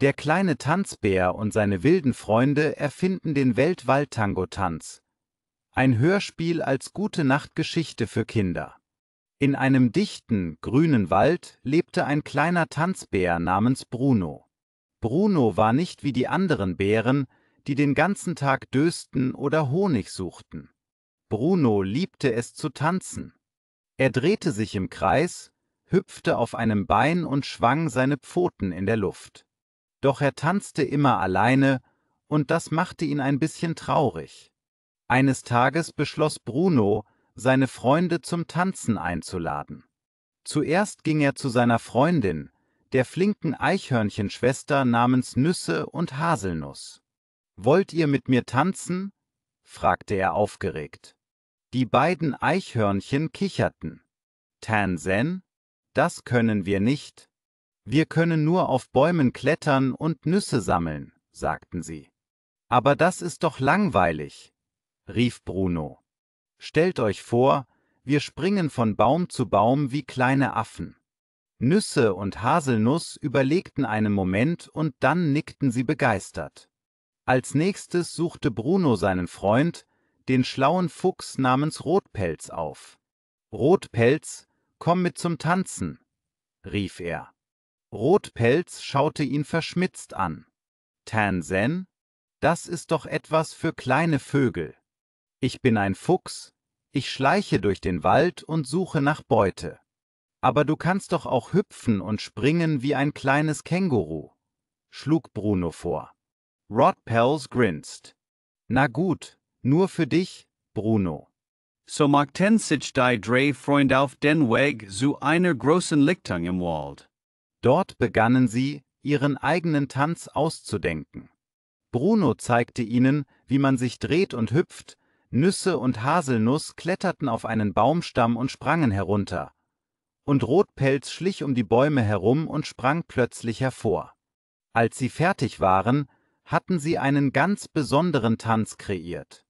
Der kleine Tanzbär und seine wilden Freunde erfinden den Weltwald-Tango-Tanz. Ein Hörspiel als Gute-Nacht-Geschichte für Kinder. In einem dichten, grünen Wald lebte ein kleiner Tanzbär namens Bruno. Bruno war nicht wie die anderen Bären, die den ganzen Tag dösten oder Honig suchten. Bruno liebte es zu tanzen. Er drehte sich im Kreis, hüpfte auf einem Bein und schwang seine Pfoten in der Luft. Doch er tanzte immer alleine, und das machte ihn ein bisschen traurig. Eines Tages beschloss Bruno, seine Freunde zum Tanzen einzuladen. Zuerst ging er zu seiner Freundin, der flinken Eichhörnchenschwester namens Nüsse und Haselnuss. Wollt ihr mit mir tanzen? fragte er aufgeregt. Die beiden Eichhörnchen kicherten. Tansen? Das können wir nicht, wir können nur auf Bäumen klettern und Nüsse sammeln, sagten sie. Aber das ist doch langweilig, rief Bruno. Stellt euch vor, wir springen von Baum zu Baum wie kleine Affen. Nüsse und Haselnuss überlegten einen Moment und dann nickten sie begeistert. Als nächstes suchte Bruno seinen Freund, den schlauen Fuchs namens Rotpelz, auf. Rotpelz, komm mit zum Tanzen, rief er. Rotpelz schaute ihn verschmitzt an. Tansen, das ist doch etwas für kleine Vögel. Ich bin ein Fuchs, ich schleiche durch den Wald und suche nach Beute. Aber du kannst doch auch hüpfen und springen wie ein kleines Känguru, schlug Bruno vor. Rodpels grinst. Na gut, nur für dich, Bruno. So mag ten sich die drei Freund auf den Weg zu einer großen Lichtung im Wald. Dort begannen sie, ihren eigenen Tanz auszudenken. Bruno zeigte ihnen, wie man sich dreht und hüpft, Nüsse und Haselnuss kletterten auf einen Baumstamm und sprangen herunter, und Rotpelz schlich um die Bäume herum und sprang plötzlich hervor. Als sie fertig waren, hatten sie einen ganz besonderen Tanz kreiert.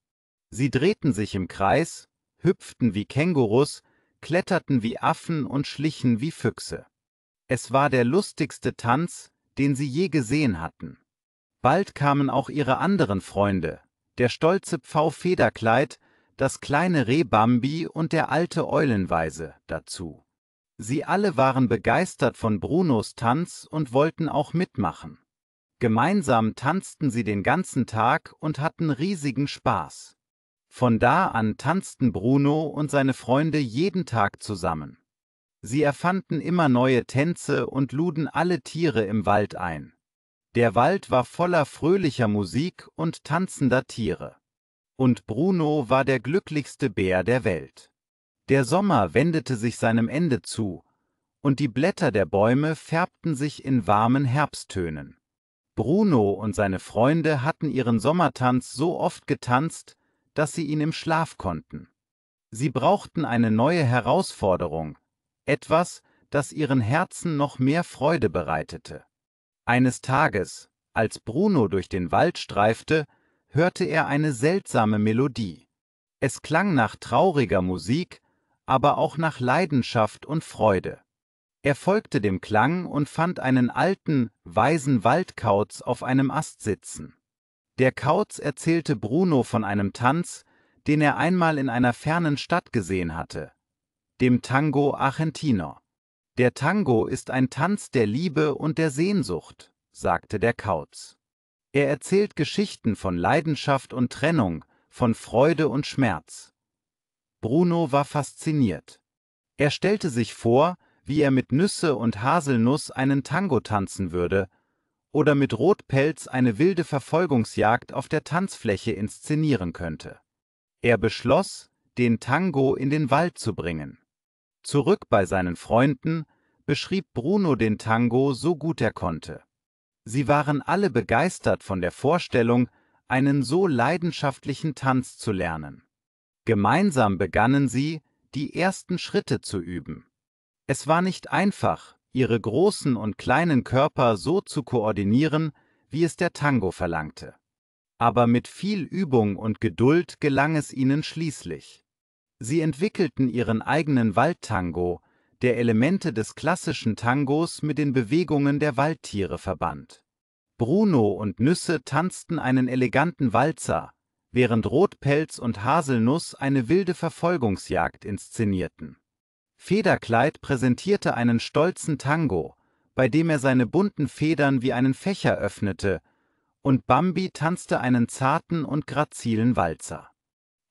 Sie drehten sich im Kreis, hüpften wie Kängurus, kletterten wie Affen und schlichen wie Füchse. Es war der lustigste Tanz, den sie je gesehen hatten. Bald kamen auch ihre anderen Freunde, der stolze Pfau Federkleid, das kleine Reh Bambi und der alte Eulenweise, dazu. Sie alle waren begeistert von Brunos Tanz und wollten auch mitmachen. Gemeinsam tanzten sie den ganzen Tag und hatten riesigen Spaß. Von da an tanzten Bruno und seine Freunde jeden Tag zusammen. Sie erfanden immer neue Tänze und luden alle Tiere im Wald ein. Der Wald war voller fröhlicher Musik und tanzender Tiere. Und Bruno war der glücklichste Bär der Welt. Der Sommer wendete sich seinem Ende zu, und die Blätter der Bäume färbten sich in warmen Herbsttönen. Bruno und seine Freunde hatten ihren Sommertanz so oft getanzt, dass sie ihn im Schlaf konnten. Sie brauchten eine neue Herausforderung, etwas, das ihren Herzen noch mehr Freude bereitete. Eines Tages, als Bruno durch den Wald streifte, hörte er eine seltsame Melodie. Es klang nach trauriger Musik, aber auch nach Leidenschaft und Freude. Er folgte dem Klang und fand einen alten, weisen Waldkauz auf einem Ast sitzen. Der Kauz erzählte Bruno von einem Tanz, den er einmal in einer fernen Stadt gesehen hatte dem Tango Argentino. Der Tango ist ein Tanz der Liebe und der Sehnsucht, sagte der Kauz. Er erzählt Geschichten von Leidenschaft und Trennung, von Freude und Schmerz. Bruno war fasziniert. Er stellte sich vor, wie er mit Nüsse und Haselnuss einen Tango tanzen würde oder mit Rotpelz eine wilde Verfolgungsjagd auf der Tanzfläche inszenieren könnte. Er beschloss, den Tango in den Wald zu bringen. Zurück bei seinen Freunden beschrieb Bruno den Tango so gut er konnte. Sie waren alle begeistert von der Vorstellung, einen so leidenschaftlichen Tanz zu lernen. Gemeinsam begannen sie, die ersten Schritte zu üben. Es war nicht einfach, ihre großen und kleinen Körper so zu koordinieren, wie es der Tango verlangte. Aber mit viel Übung und Geduld gelang es ihnen schließlich. Sie entwickelten ihren eigenen Waldtango, der Elemente des klassischen Tangos mit den Bewegungen der Waldtiere verband. Bruno und Nüsse tanzten einen eleganten Walzer, während Rotpelz und Haselnuss eine wilde Verfolgungsjagd inszenierten. Federkleid präsentierte einen stolzen Tango, bei dem er seine bunten Federn wie einen Fächer öffnete, und Bambi tanzte einen zarten und grazilen Walzer.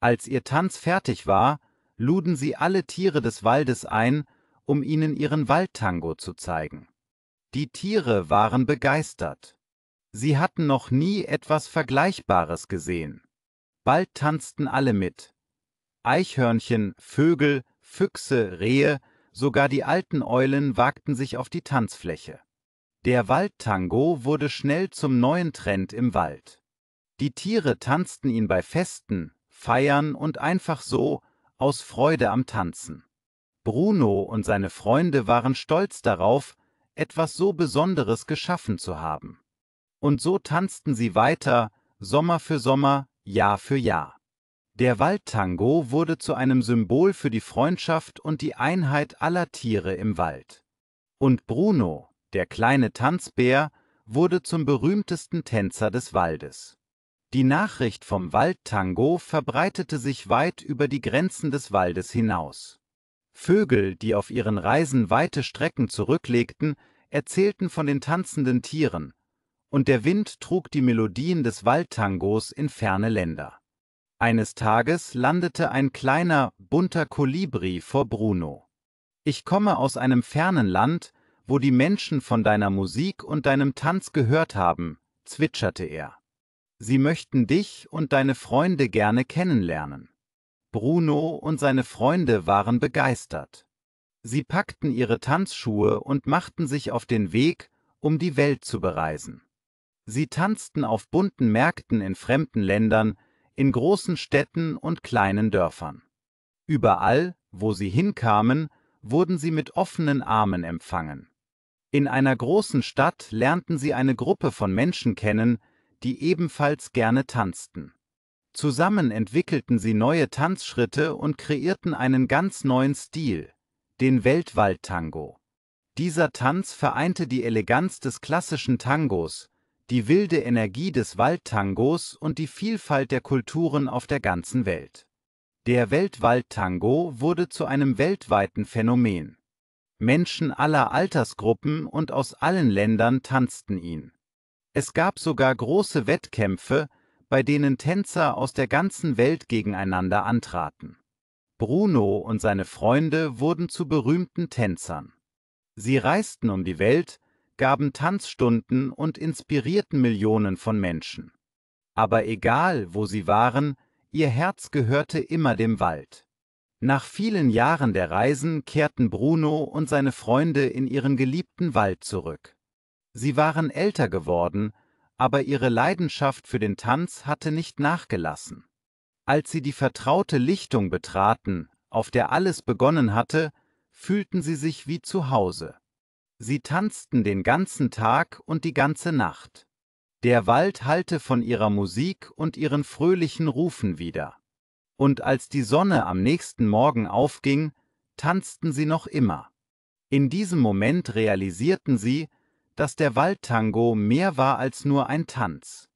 Als ihr Tanz fertig war, luden sie alle Tiere des Waldes ein, um ihnen ihren Waldtango zu zeigen. Die Tiere waren begeistert. Sie hatten noch nie etwas Vergleichbares gesehen. Bald tanzten alle mit. Eichhörnchen, Vögel, Füchse, Rehe, sogar die alten Eulen wagten sich auf die Tanzfläche. Der Waldtango wurde schnell zum neuen Trend im Wald. Die Tiere tanzten ihn bei Festen, feiern und einfach so aus Freude am Tanzen. Bruno und seine Freunde waren stolz darauf, etwas so Besonderes geschaffen zu haben. Und so tanzten sie weiter, Sommer für Sommer, Jahr für Jahr. Der Waldtango wurde zu einem Symbol für die Freundschaft und die Einheit aller Tiere im Wald. Und Bruno, der kleine Tanzbär, wurde zum berühmtesten Tänzer des Waldes. Die Nachricht vom Waldtango verbreitete sich weit über die Grenzen des Waldes hinaus. Vögel, die auf ihren Reisen weite Strecken zurücklegten, erzählten von den tanzenden Tieren, und der Wind trug die Melodien des Waldtangos in ferne Länder. Eines Tages landete ein kleiner, bunter Kolibri vor Bruno. Ich komme aus einem fernen Land, wo die Menschen von deiner Musik und deinem Tanz gehört haben, zwitscherte er. Sie möchten dich und deine Freunde gerne kennenlernen. Bruno und seine Freunde waren begeistert. Sie packten ihre Tanzschuhe und machten sich auf den Weg, um die Welt zu bereisen. Sie tanzten auf bunten Märkten in fremden Ländern, in großen Städten und kleinen Dörfern. Überall, wo sie hinkamen, wurden sie mit offenen Armen empfangen. In einer großen Stadt lernten sie eine Gruppe von Menschen kennen, die ebenfalls gerne tanzten. Zusammen entwickelten sie neue Tanzschritte und kreierten einen ganz neuen Stil, den Weltwaldtango. Dieser Tanz vereinte die Eleganz des klassischen Tangos, die wilde Energie des Waldtangos und die Vielfalt der Kulturen auf der ganzen Welt. Der Weltwaldtango wurde zu einem weltweiten Phänomen. Menschen aller Altersgruppen und aus allen Ländern tanzten ihn. Es gab sogar große Wettkämpfe, bei denen Tänzer aus der ganzen Welt gegeneinander antraten. Bruno und seine Freunde wurden zu berühmten Tänzern. Sie reisten um die Welt, gaben Tanzstunden und inspirierten Millionen von Menschen. Aber egal, wo sie waren, ihr Herz gehörte immer dem Wald. Nach vielen Jahren der Reisen kehrten Bruno und seine Freunde in ihren geliebten Wald zurück. Sie waren älter geworden, aber ihre Leidenschaft für den Tanz hatte nicht nachgelassen. Als sie die vertraute Lichtung betraten, auf der alles begonnen hatte, fühlten sie sich wie zu Hause. Sie tanzten den ganzen Tag und die ganze Nacht. Der Wald hallte von ihrer Musik und ihren fröhlichen Rufen wieder. Und als die Sonne am nächsten Morgen aufging, tanzten sie noch immer. In diesem Moment realisierten sie, dass der Waldtango mehr war als nur ein Tanz.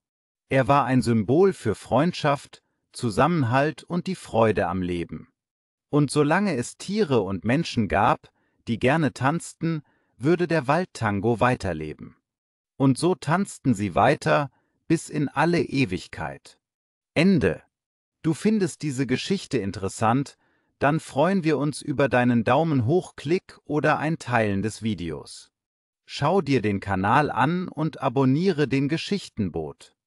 Er war ein Symbol für Freundschaft, Zusammenhalt und die Freude am Leben. Und solange es Tiere und Menschen gab, die gerne tanzten, würde der Waldtango weiterleben. Und so tanzten sie weiter bis in alle Ewigkeit. Ende. Du findest diese Geschichte interessant, dann freuen wir uns über deinen Daumen hoch Klick oder ein Teilen des Videos. Schau dir den Kanal an und abonniere den Geschichtenbot.